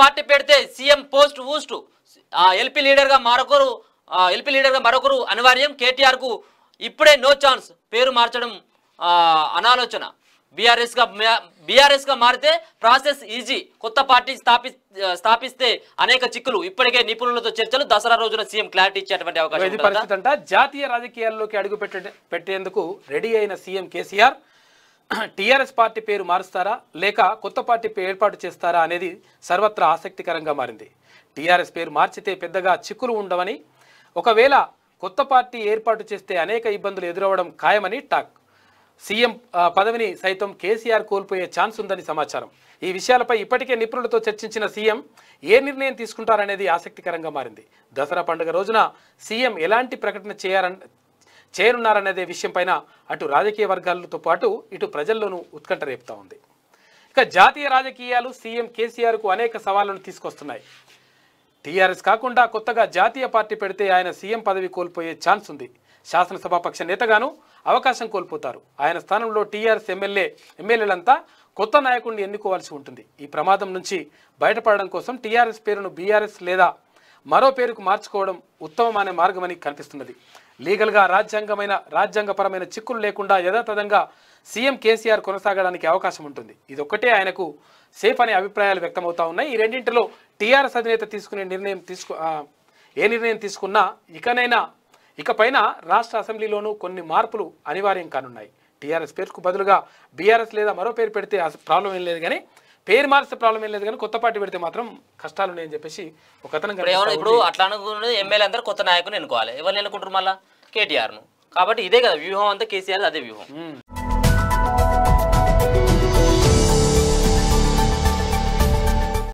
party పెడితే CM post oust LP లీడర్గా మరొకరు ఎల్పీ లీడర్గా మరొకరు అనివార్యం కేటీఆర్కు ఇప్పుడే నో ఛాన్స్ పేరు మార్చడం అనాలోచన బీఆర్ఎస్గా బీఆర్ఎస్గా మారితే ప్రాసెస్ ఈజీ కొత్త పార్టీ స్థాపి స్థాపిస్తే అనేక చిక్కులు ఇప్పటికే నిపుణులతో చర్చలు దసరా రోజున సీఎం క్లారిటీ ఇచ్చేటువంటి అవకాశం జాతీయ రాజకీయాల్లోకి అడుగు పెట్టేందుకు రెడీ అయిన సీఎం కేసీఆర్ టీఆర్ఎస్ పార్టీ పేరు మారుస్తారా లేక కొత్త పార్టీ ఏర్పాటు చేస్తారా అనేది సర్వత్రా ఆసక్తికరంగా మారింది టీఆర్ఎస్ పేరు మార్చితే పెద్దగా చిక్కులు ఉండవని ఒకవేళ కొత్త పార్టీ ఏర్పాటు చేస్తే అనేక ఇబ్బందులు ఎదురవ్వడం ఖాయమని టాక్ సీఎం పదవిని సైతం కేసీఆర్ కోల్పోయే ఛాన్స్ ఉందని సమాచారం ఈ విషయాలపై ఇప్పటికే నిపుణులతో చర్చించిన సీఎం ఏ నిర్ణయం తీసుకుంటారనేది ఆసక్తికరంగా మారింది దసరా పండుగ రోజున సీఎం ఎలాంటి ప్రకటన చేయాలని చేరున్నారనేదే విషయంపైన అటు రాజకీయ వర్గాలతో పాటు ఇటు ప్రజల్లోనూ ఉత్కంఠ రేపుతా ఉంది ఇక జాతీయ రాజకీయాలు సీఎం కేసీఆర్కు అనేక సవాళ్లను తీసుకొస్తున్నాయి టీఆర్ఎస్ కాకుండా కొత్తగా జాతీయ పార్టీ పెడితే ఆయన సీఎం పదవి కోల్పోయే ఛాన్స్ ఉంది శాసనసభాపక్ష నేతగాను అవకాశం కోల్పోతారు ఆయన స్థానంలో టీఆర్ఎస్ ఎమ్మెల్యే ఎమ్మెల్యేలంతా కొత్త నాయకుడిని ఎన్నుకోవాల్సి ఉంటుంది ఈ ప్రమాదం నుంచి బయటపడడం కోసం టీఆర్ఎస్ పేరును బీఆర్ఎస్ లేదా మరో పేరుకు మార్చుకోవడం ఉత్తమమనే మార్గమని కనిపిస్తున్నది లీగల్గా రాజ్యాంగమైన రాజ్యాంగపరమైన చిక్కులు లేకుండా యథాతథంగా సీఎం కేసీఆర్ కొనసాగడానికి అవకాశం ఉంటుంది ఇదొక్కటే ఆయనకు సేఫ్ అనే అభిప్రాయాలు వ్యక్తమవుతా ఉన్నాయి ఈ రెండింటిలో టీఆర్ఎస్ అధినేత తీసుకునే నిర్ణయం తీసుకు ఏ నిర్ణయం తీసుకున్నా ఇకనైనా ఇకపైన రాష్ట్ర అసెంబ్లీలోనూ కొన్ని మార్పులు అనివార్యం కానున్నాయి టీఆర్ఎస్ పేరుకు బదులుగా బీఆర్ఎస్ లేదా మరో పేరు పెడితే ప్రాబ్లం ఏం లేదు కానీ పేరు మార్చే ప్రాబ్లం ఏం లేదు కానీ కొత్త పార్టీ పెడితే మాత్రం కష్టాలు ఉన్నాయని చెప్పేసి ఒక ఇప్పుడు అట్లా అనుకున్నది ఎమ్మెల్యే అందరూ కొత్త నాయకుని ఎన్నుకోవాలి ఎవరిని ఎన్నుకుంటారు మళ్ళీ కేటీఆర్ను కాబట్టి ఇదే కదా వ్యూహం అంతా కేసీఆర్ అదే వ్యూహం